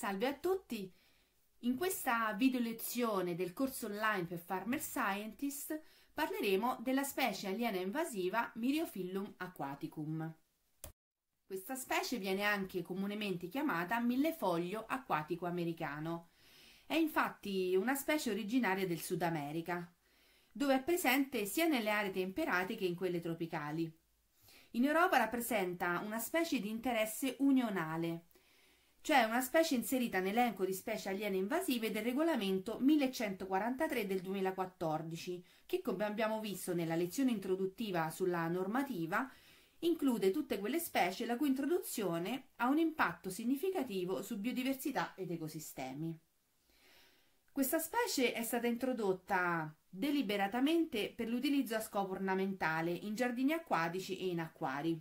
Salve a tutti! In questa video lezione del corso online per Farmer Scientist parleremo della specie aliena invasiva Myriophyllum aquaticum. Questa specie viene anche comunemente chiamata millefoglio acquatico americano. È infatti una specie originaria del Sud America, dove è presente sia nelle aree temperate che in quelle tropicali. In Europa rappresenta una specie di interesse unionale, cioè una specie inserita nell'elenco di specie aliene invasive del regolamento 1143 del 2014, che come abbiamo visto nella lezione introduttiva sulla normativa, include tutte quelle specie la cui introduzione ha un impatto significativo su biodiversità ed ecosistemi. Questa specie è stata introdotta deliberatamente per l'utilizzo a scopo ornamentale in giardini acquatici e in acquari,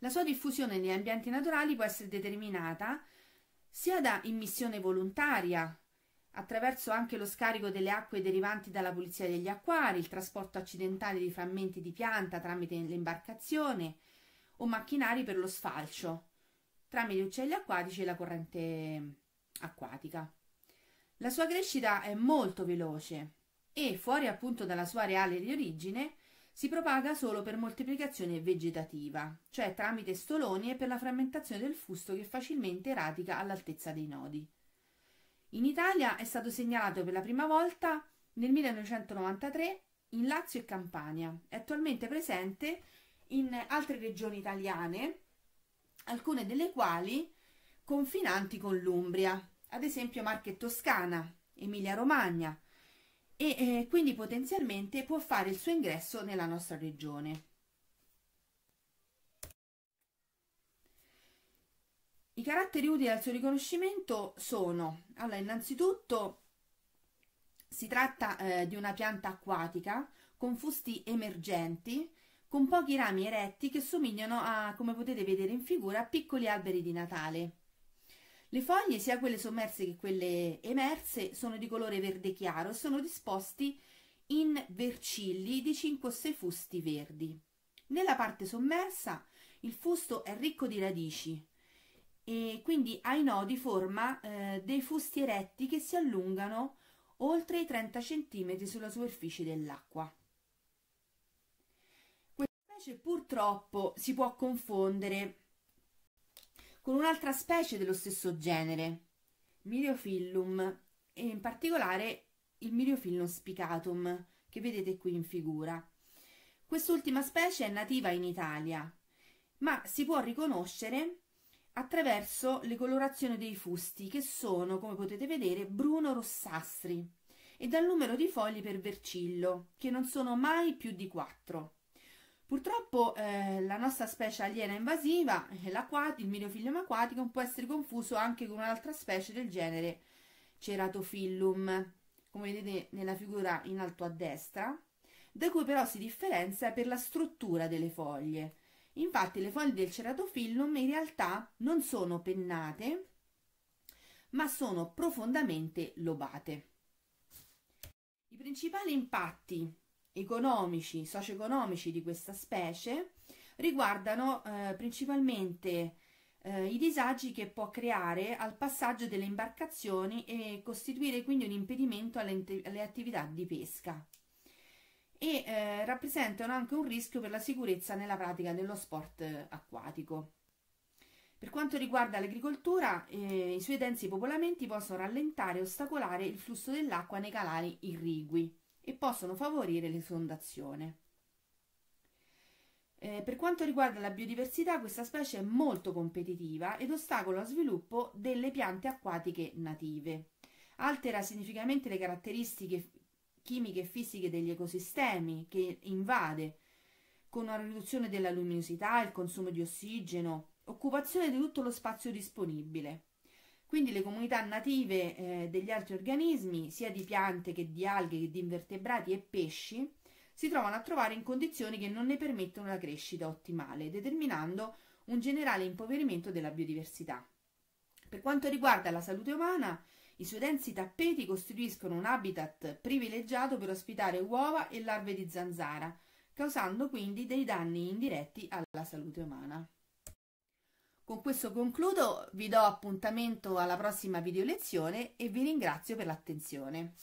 la sua diffusione negli ambienti naturali può essere determinata sia da immissione volontaria, attraverso anche lo scarico delle acque derivanti dalla pulizia degli acquari, il trasporto accidentale di frammenti di pianta tramite l'imbarcazione o macchinari per lo sfalcio, tramite uccelli acquatici e la corrente acquatica. La sua crescita è molto veloce e, fuori appunto dalla sua reale di origine, si propaga solo per moltiplicazione vegetativa, cioè tramite stoloni e per la frammentazione del fusto che facilmente radica all'altezza dei nodi. In Italia è stato segnalato per la prima volta nel 1993 in Lazio e Campania. È attualmente presente in altre regioni italiane, alcune delle quali confinanti con l'Umbria, ad esempio Marche Toscana, Emilia Romagna, e eh, quindi potenzialmente può fare il suo ingresso nella nostra regione. I caratteri utili al suo riconoscimento sono, allora innanzitutto si tratta eh, di una pianta acquatica con fusti emergenti, con pochi rami eretti che somigliano a, come potete vedere in figura, piccoli alberi di Natale. Le foglie, sia quelle sommerse che quelle emerse, sono di colore verde chiaro e sono disposti in vercilli di 5 o 6 fusti verdi. Nella parte sommersa il fusto è ricco di radici e quindi ha ai nodi forma eh, dei fusti eretti che si allungano oltre i 30 cm sulla superficie dell'acqua. Questa specie purtroppo si può confondere con un'altra specie dello stesso genere, Myriophyllum, e in particolare il Myriophyllum spicatum, che vedete qui in figura. Quest'ultima specie è nativa in Italia, ma si può riconoscere attraverso le colorazioni dei fusti, che sono, come potete vedere, bruno-rossastri, e dal numero di fogli per vercillo, che non sono mai più di quattro. Purtroppo eh, la nostra specie aliena invasiva, eh, il mirofillium acquaticum, può essere confuso anche con un'altra specie del genere Ceratophyllum, come vedete nella figura in alto a destra, da cui però si differenzia per la struttura delle foglie. Infatti le foglie del Ceratophyllum in realtà non sono pennate, ma sono profondamente lobate. I principali impatti economici, socio-economici di questa specie riguardano eh, principalmente eh, i disagi che può creare al passaggio delle imbarcazioni e costituire quindi un impedimento alle, alle attività di pesca e eh, rappresentano anche un rischio per la sicurezza nella pratica dello sport eh, acquatico. Per quanto riguarda l'agricoltura, eh, i suoi densi popolamenti possono rallentare e ostacolare il flusso dell'acqua nei canali irrigui e possono favorire l'esondazione. Eh, per quanto riguarda la biodiversità, questa specie è molto competitiva ed ostacola lo sviluppo delle piante acquatiche native. Altera significativamente le caratteristiche chimiche e fisiche degli ecosistemi che invade, con una riduzione della luminosità, il consumo di ossigeno, occupazione di tutto lo spazio disponibile. Quindi le comunità native eh, degli altri organismi, sia di piante che di alghe che di invertebrati e pesci, si trovano a trovare in condizioni che non ne permettono la crescita ottimale, determinando un generale impoverimento della biodiversità. Per quanto riguarda la salute umana, i suoi densi tappeti costituiscono un habitat privilegiato per ospitare uova e larve di zanzara, causando quindi dei danni indiretti alla salute umana. Con questo concludo, vi do appuntamento alla prossima video lezione e vi ringrazio per l'attenzione.